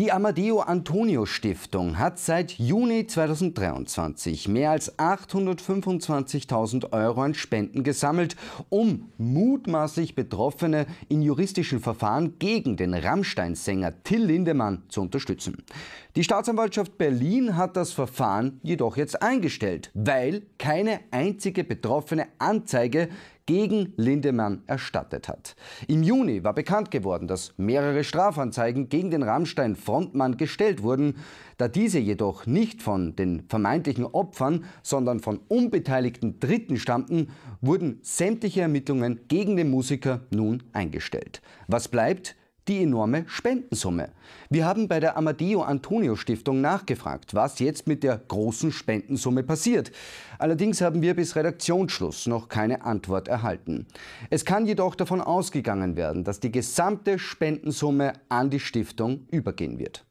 Die Amadeo Antonio Stiftung hat seit Juni 2023 mehr als 825.000 Euro an Spenden gesammelt, um mutmaßlich Betroffene in juristischen Verfahren gegen den Rammstein-Sänger Till Lindemann zu unterstützen. Die Staatsanwaltschaft Berlin hat das Verfahren jedoch jetzt eingestellt, weil keine einzige betroffene Anzeige gegen Lindemann erstattet hat. Im Juni war bekannt geworden, dass mehrere Strafanzeigen gegen den Rammstein-Frontmann gestellt wurden, da diese jedoch nicht von den vermeintlichen Opfern, sondern von unbeteiligten Dritten stammten, wurden sämtliche Ermittlungen gegen den Musiker nun eingestellt. Was bleibt? die enorme Spendensumme. Wir haben bei der Amadeo Antonio Stiftung nachgefragt, was jetzt mit der großen Spendensumme passiert. Allerdings haben wir bis Redaktionsschluss noch keine Antwort erhalten. Es kann jedoch davon ausgegangen werden, dass die gesamte Spendensumme an die Stiftung übergehen wird.